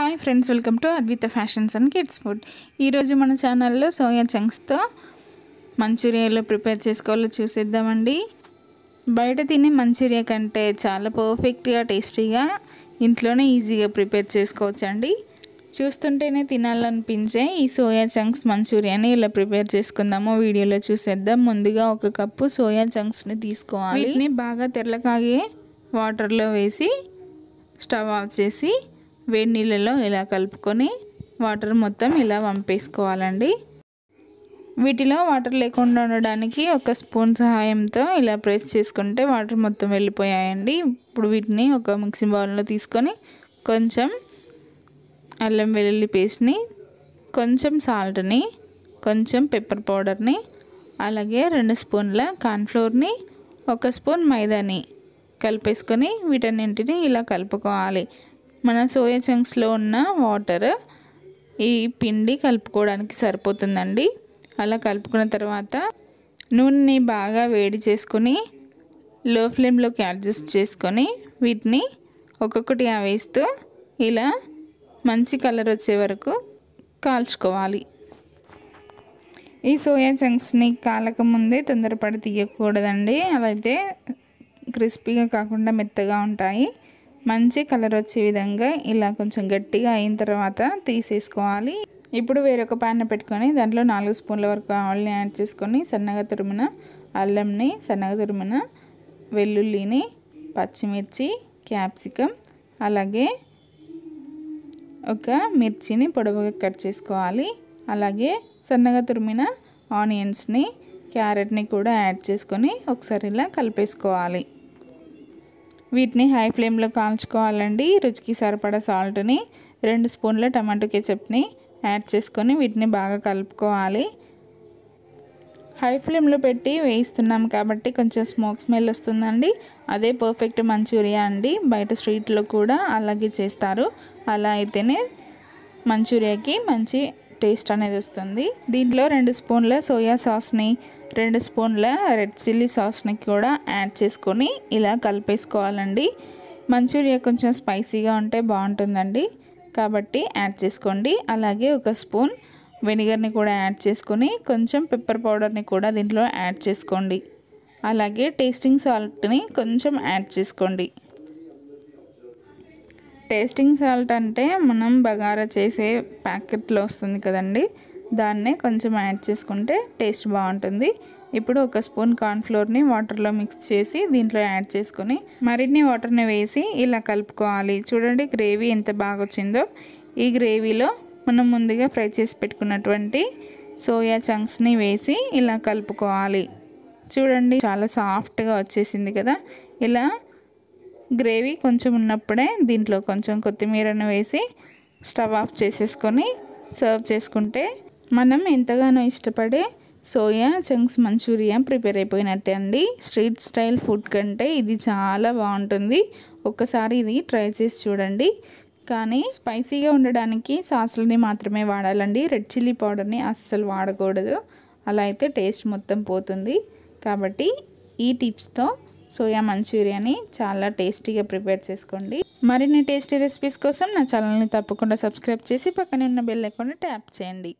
hi friends welcome to Advitha fashions and kids food ఈరోజు మన ఛానల్లో సోయా చంక్స్తో మంచూరియాలో ప్రిపేర్ చేసుకోవాలో చూసేద్దామండి బయట తినే మంచూరియా కంటే చాలా పర్ఫెక్ట్గా టేస్టీగా ఇంట్లోనే ఈజీగా ప్రిపేర్ చేసుకోవచ్చండి చూస్తుంటేనే తినాలనిపించే ఈ సోయా చంక్స్ మంచూరియాని ఇలా ప్రిపేర్ చేసుకుందామో వీడియోలో చూసేద్దాం ముందుగా ఒక కప్పు సోయా చంక్స్ని తీసుకోవాలి బాగా తెల్లకాగే వాటర్లో వేసి స్టవ్ ఆఫ్ చేసి వేడి నీళ్ళలో ఇలా కలుపుకొని వాటర్ మొత్తం ఇలా వంపేసుకోవాలండి వీటిలో వాటర్ లేకుండా ఉండడానికి ఒక స్పూన్ సహాయంతో ఇలా ప్రెస్ చేసుకుంటే వాటర్ మొత్తం వెళ్ళిపోయాయండి ఇప్పుడు వీటిని ఒక మిక్సింగ్ బౌల్లో తీసుకొని కొంచెం అల్లం వెల్లుల్లి పేస్ట్ని కొంచెం సాల్ట్ని కొంచెం పెప్పర్ పౌడర్ని అలాగే రెండు స్పూన్ల కార్న్ఫ్లోర్ని ఒక స్పూన్ మైదాని కలిపేసుకొని వీటన్నింటిని ఇలా కలుపుకోవాలి మన సోయా చంక్స్లో ఉన్న వాటర్ ఈ పిండి కలుపుకోవడానికి సరిపోతుందండి అలా కలుపుకున్న తర్వాత నూనెని బాగా వేడి చేసుకొని లో ఫ్లేమ్లోకి అడ్జస్ట్ చేసుకొని వీటిని ఒక్కొక్కటిగా వేస్తూ ఇలా మంచి కలర్ వచ్చే వరకు కాల్చుకోవాలి ఈ సోయా చంక్స్ని కాలకముందే తొందరపడి తీయకూడదండి అలా అయితే క్రిస్పీగా కాకుండా మెత్తగా ఉంటాయి మంచి కలర్ వచ్చే విధంగా ఇలా కొంచెం గట్టిగా అయిన తర్వాత తీసేసుకోవాలి ఇప్పుడు వేరొక ప్యాన్ పెట్టుకొని దాంట్లో నాలుగు స్పూన్ల వరకు ఆయిల్ని యాడ్ చేసుకొని సన్నగా తురుమున అల్లంని సన్నగా తురుమున వెల్లుల్లిని పచ్చిమిర్చి క్యాప్సికం అలాగే ఒక మిర్చిని పొడవుగా కట్ చేసుకోవాలి అలాగే సన్నగా తురిమిన ఆనియన్స్ని క్యారెట్ని కూడా యాడ్ చేసుకొని ఒకసారి ఇలా కలిపేసుకోవాలి వీటిని హై ఫ్లేమ్లో కాల్చుకోవాలండి రుచికి సరిపడా సాల్ట్ని రెండు స్పూన్ల టమాటో కెచప్ని యాడ్ చేసుకొని వీటిని బాగా కలుపుకోవాలి హై ఫ్లేమ్లో పెట్టి వేయిస్తున్నాం కాబట్టి కొంచెం స్మోక్ స్మెల్ వస్తుందండి అదే పర్ఫెక్ట్ మంచూరియా అండి బయట స్ట్రీట్లో కూడా అలాగే చేస్తారు అలా అయితేనే మంచూరియాకి మంచి టేస్ట్ అనేది వస్తుంది దీంట్లో రెండు స్పూన్ల సోయా సాస్ని రెండు స్పూన్ల రెడ్ చిల్లీ సాస్ని కూడా యాడ్ చేసుకొని ఇలా కలిపేసుకోవాలండి మంచూరియా కొంచెం స్పైసీగా ఉంటే బాగుంటుందండి కాబట్టి యాడ్ చేసుకోండి అలాగే ఒక స్పూన్ వెనిగర్ని కూడా యాడ్ చేసుకొని కొంచెం పెప్పర్ పౌడర్ని కూడా దీంట్లో యాడ్ చేసుకోండి అలాగే టేస్టింగ్ సాల్ట్ని కొంచెం యాడ్ చేసుకోండి టేస్టింగ్ సాల్ట్ అంటే మనం బగారా చేసే ప్యాకెట్లో వస్తుంది కదండి దాన్నే కొంచెం యాడ్ చేసుకుంటే టేస్ట్ బాగుంటుంది ఇప్పుడు ఒక స్పూన్ కార్న్ఫ్లోర్ని వాటర్లో మిక్స్ చేసి దీంట్లో యాడ్ చేసుకొని మరిన్ని వాటర్ని వేసి ఇలా కలుపుకోవాలి చూడండి గ్రేవీ ఎంత బాగా వచ్చిందో ఈ గ్రేవీలో మనం ముందుగా ఫ్రై చేసి పెట్టుకున్నటువంటి సోయా చంక్స్ని వేసి ఇలా కలుపుకోవాలి చూడండి చాలా సాఫ్ట్గా వచ్చేసింది కదా ఇలా గ్రేవీ కొంచెం ఉన్నప్పుడే దీంట్లో కొంచెం కొత్తిమీరను వేసి స్టవ్ ఆఫ్ చేసేసుకొని సర్వ్ చేసుకుంటే మనం ఎంతగానో ఇష్టపడే సోయా చంక్స్ మంచూరియా ప్రిపేర్ అయిపోయినట్టే అండి స్ట్రీట్ స్టైల్ ఫుడ్ కంటే ఇది చాలా బాగుంటుంది ఒక్కసారి ఇది ట్రై చేసి చూడండి కానీ స్పైసీగా ఉండడానికి సాసులని మాత్రమే వాడాలండి రెడ్ చిల్లీ పౌడర్ని అస్సలు వాడకూడదు అలా అయితే టేస్ట్ మొత్తం పోతుంది కాబట్టి ఈ టిప్స్తో సోయా మంచూరియాని చాలా టేస్టీగా ప్రిపేర్ చేసుకోండి మరిన్ని టేస్టీ రెసిపీస్ కోసం నా ఛానల్ని తప్పకుండా సబ్స్క్రైబ్ చేసి పక్కనే ఉన్న బెల్ ఐకాన్ని ట్యాప్ చేయండి